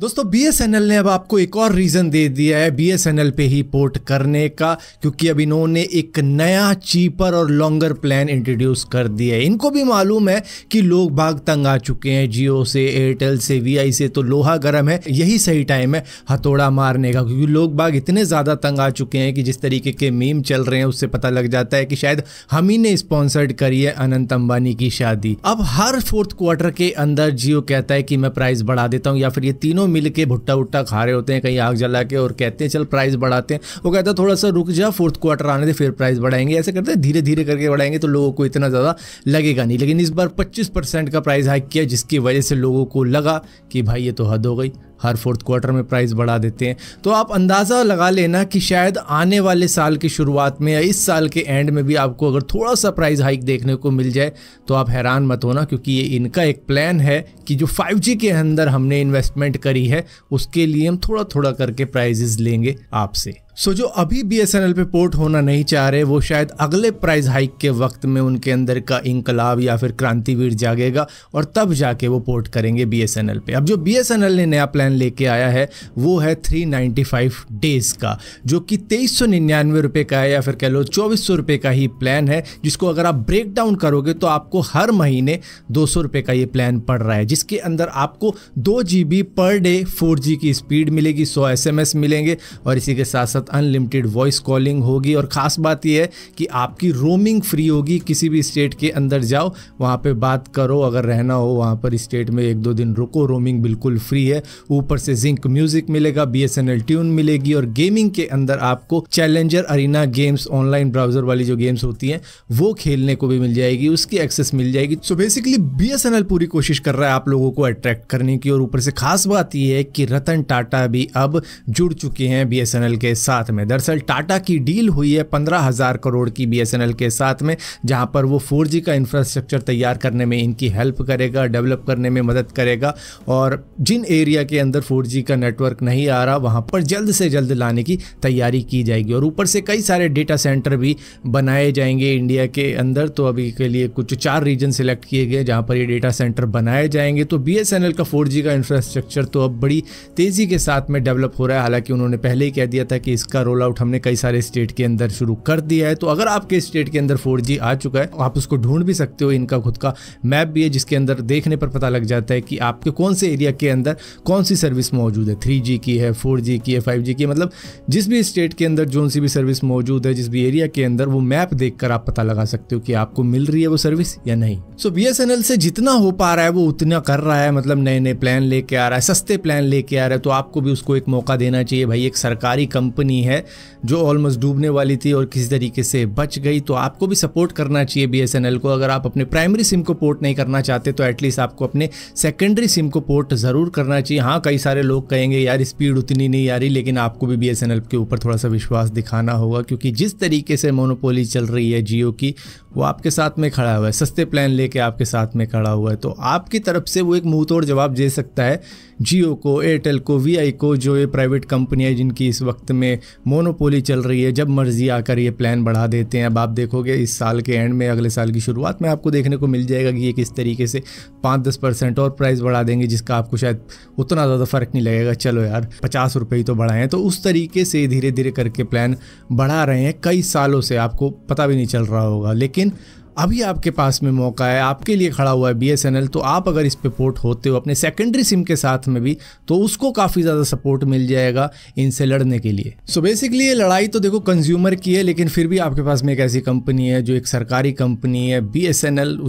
दोस्तों बी ने अब आपको एक और रीज़न दे दिया है बी पे ही पोर्ट करने का क्योंकि अब इन्होंने एक नया चीपर और लॉन्गर प्लान इंट्रोड्यूस कर दिया है इनको भी मालूम है कि लोग बाग तंग आ चुके हैं जियो से एयरटेल से वी से तो लोहा गर्म है यही सही टाइम है हथौड़ा मारने का क्योंकि लोग बाग इतने ज़्यादा तंग आ चुके हैं कि जिस तरीके के मीम चल रहे हैं उससे पता लग जाता है कि शायद हम ही ने स्पॉन्सर्ड करी है अनंत अंबानी की शादी अब हर फोर्थ क्वार्टर के अंदर जियो कहता है कि मैं प्राइस बढ़ा देता हूँ या फिर ये तीनों दोनों मिल के भुट्टा वुट्टा खा रहे होते हैं कहीं आग जला के और कहते हैं चल प्राइस बढ़ाते हैं वो कहता है थोड़ा सा रुक जा फोर्थ क्वार्टर आने दे फिर प्राइस बढ़ाएंगे ऐसे करते हैं धीरे धीरे करके बढ़ाएंगे तो लोगों को इतना ज़्यादा लगेगा नहीं लेकिन इस बार पच्चीस का प्राइस हाइक किया जिसकी वजह से लोगों को लगा कि भाई ये तो हद हो गई हर फोर्थ क्वार्टर में प्राइस बढ़ा देते हैं तो आप अंदाज़ा लगा लेना कि शायद आने वाले साल की शुरुआत में या इस साल के एंड में भी आपको अगर थोड़ा सा प्राइस हाइक देखने को मिल जाए तो आप हैरान मत होना क्योंकि ये इनका एक प्लान है कि जो 5G के अंदर हमने इन्वेस्टमेंट करी रही है उसके लिए हम थोड़ा थोड़ा करके प्राइजेस लेंगे आपसे सो so, जो अभी बी एस एन एल पे पोर्ट होना नहीं चाह रहे वो शायद अगले प्राइस हाइक के वक्त में उनके अंदर का इंकलाब या फिर क्रांतिवीर जागेगा और तब जाके वो पोर्ट करेंगे बी एस एन एल पे अब जो बी एस एन एल ने नया प्लान लेके आया है वो है 395 डेज़ का जो कि तेईस सौ निन्यानवे रुपये का है या फिर कह लो चौबीस सौ रुपये का ही प्लान है जिसको अगर आप ब्रेक डाउन करोगे तो आपको हर महीने दो सौ रुपये का ये प्लान पड़ रहा है जिसके अंदर आपको दो G B per day four G की स्पीड मिलेगी सौ एस एम एस मिलेंगे और इसी के साथ साथ साथ अनलिमिटेड वॉइस कॉलिंग होगी और ख़ास बात यह है कि आपकी रोमिंग फ्री होगी किसी भी स्टेट के अंदर जाओ वहाँ पर बात करो अगर रहना हो वहाँ पर स्टेट में एक दो दिन रुको रोमिंग बिल्कुल फ्री है ऊपर से जिंक म्यूज़िक मिलेगा बी ट्यून मिलेगी और गेमिंग के अंदर आपको challenger arena games online browser वाली जो गेम्स होती हैं वो खेलने को भी मिल जाएगी उसकी एक्सेस मिल जाएगी सो बेसिकली बी पूरी कोशिश कर रहा है आप लोगों को अट्रैक्ट करने की और ऊपर से खास बात यह है कि रतन टाटा भी अब जुड़ चुके हैं बी के साथ साथ में दरअसल टाटा की डील हुई है पंद्रह हज़ार करोड़ की बी के साथ में जहां पर वो फोर का इंफ्रास्ट्रक्चर तैयार करने में इनकी हेल्प करेगा डेवलप करने में मदद करेगा और जिन एरिया के अंदर फोर का नेटवर्क नहीं आ रहा वहां पर जल्द से जल्द लाने की तैयारी की जाएगी और ऊपर से कई सारे डेटा सेंटर भी बनाए जाएंगे इंडिया के अंदर तो अभी के लिए कुछ चार रीजन सिलेक्ट किए गए जहां पर ये डेटा सेंटर बनाए जाएंगे तो बी का फोर का इंफ्रास्ट्रक्चर तो अब बड़ी तेज़ी के साथ में डेवलप हो रहा है हालांकि उन्होंने पहले ही कह दिया था कि इस इसका रोल आउट हमने कई सारे स्टेट के अंदर शुरू कर दिया है तो अगर आपके स्टेट के अंदर फोर आ चुका है तो आप उसको ढूंढ भी सकते हो इनका खुद का मैप भी है जिसके अंदर देखने पर पता लग जाता है कि आपके कौन से एरिया के अंदर कौन सी सर्विस मौजूद है थ्री की है फोर की है फाइव की है मतलब जिस भी स्टेट के अंदर जो सी भी सर्विस मौजूद है जिस भी एरिया के अंदर वो मैप देख आप पता लगा सकते हो कि आपको मिल रही है वो सर्विस या नहीं सो बी से जितना हो पा रहा है वो उतना कर रहा है मतलब नए नए प्लान लेके आ रहा है सस्ते प्लान लेके आ रहा है तो आपको भी उसको एक मौका देना चाहिए भाई एक सरकारी कंपनी कंपनी है जो ऑलमोस्ट डूबने वाली थी और किसी तरीके से बच गई तो आपको भी सपोर्ट करना चाहिए बी को अगर आप अपने प्राइमरी सिम को पोर्ट नहीं करना चाहते तो एटलीस्ट आपको अपने सेकेंडरी सिम को पोर्ट ज़रूर करना चाहिए हाँ कई सारे लोग कहेंगे यार स्पीड उतनी नहीं आ रही लेकिन आपको भी बी के ऊपर थोड़ा सा विश्वास दिखाना होगा क्योंकि जिस तरीके से मोनोपोली चल रही है जियो की वो आपके साथ में खड़ा हुआ है सस्ते प्लान लेके आपके साथ में खड़ा हुआ है तो आपकी तरफ से वो एक मुंह तोड़ जवाब दे सकता है जियो को एयरटेल को वी को जो ये प्राइवेट है जिनकी इस वक्त में मोनोपोली चल रही है जब मर्जी आकर ये प्लान बढ़ा देते हैं अब आप देखोगे इस साल के एंड में अगले साल की शुरुआत में आपको देखने को मिल जाएगा कि ये किस तरीके से पाँच दस परसेंट और प्राइस बढ़ा देंगे जिसका आपको शायद उतना ज़्यादा फ़र्क नहीं लगेगा चलो यार पचास रुपये ही तो बढ़ाएं तो उस तरीके से धीरे धीरे करके प्लान बढ़ा रहे हैं कई सालों से आपको पता भी नहीं चल रहा होगा लेकिन अभी आपके पास में मौका है आपके लिए खड़ा हुआ है बी तो आप अगर इस पे पोर्ट होते हो अपने सेकेंडरी सिम के साथ में भी तो उसको काफ़ी ज़्यादा सपोर्ट मिल जाएगा इनसे लड़ने के लिए सो so बेसिकली ये लड़ाई तो देखो कंज्यूमर की है लेकिन फिर भी आपके पास में एक ऐसी कंपनी है जो एक सरकारी कंपनी है बी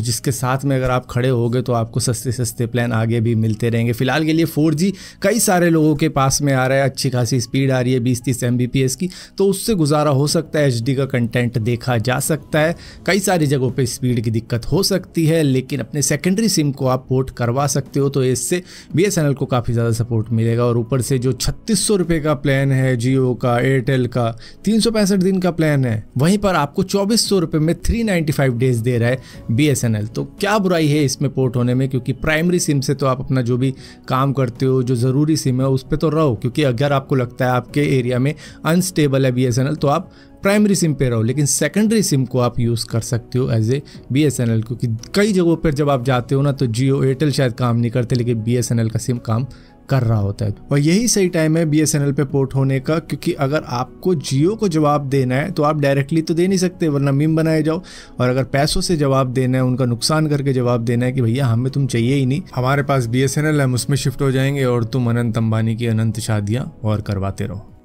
जिसके साथ में अगर आप खड़े हो गए तो आपको सस्ते सस्ते प्लान आगे भी मिलते रहेंगे फिलहाल के लिए फोर कई सारे लोगों के पास में आ रहा है अच्छी खासी स्पीड आ रही है बीस तीस एम की तो उससे गुजारा हो सकता है एच का कंटेंट देखा जा सकता है कई सारी जगहों पे स्पीड की दिक्कत हो सकती है लेकिन अपने सेकेंडरी सिम को आप पोर्ट करवा सकते हो तो इससे बी को काफ़ी ज़्यादा सपोर्ट मिलेगा और ऊपर से जो छत्तीस सौ का प्लान है जियो का एयरटेल का तीन दिन का प्लान है वहीं पर आपको चौबीस सौ में थ्री डेज दे रहा है बी तो क्या बुराई है इसमें पोर्ट होने में क्योंकि प्राइमरी सिम से तो आप अपना जो भी काम करते हो जो ज़रूरी सिम है उस पर तो रहो क्योंकि अगर आपको लगता है आपके एरिया में अनस्टेबल है बी तो आप प्राइमरी सिम पे रहो लेकिन सेकेंडरी सिम को आप यूज़ कर सकते हो as a B S N L क्योंकि कई जगहों पर जब आप जाते हो ना तो जियो एयरटेल शायद काम नहीं करते लेकिन बी एस एन एल का सिम काम कर रहा होता है और यही सही टाइम है बी एस एन एल पे पोर्ट होने का क्योंकि अगर आपको जियो को जवाब देना है तो आप डायरेक्टली तो दे नहीं सकते वरना मीम बनाए जाओ और अगर पैसों से जवाब देना है उनका नुकसान करके जवाब देना है कि भैया हमें तुम चाहिए ही नहीं हमारे पास बी एस एन एल हम उसमें शिफ्ट हो जाएंगे और तुम अनंत अंबानी की अनंत शादियाँ और करवाते रहो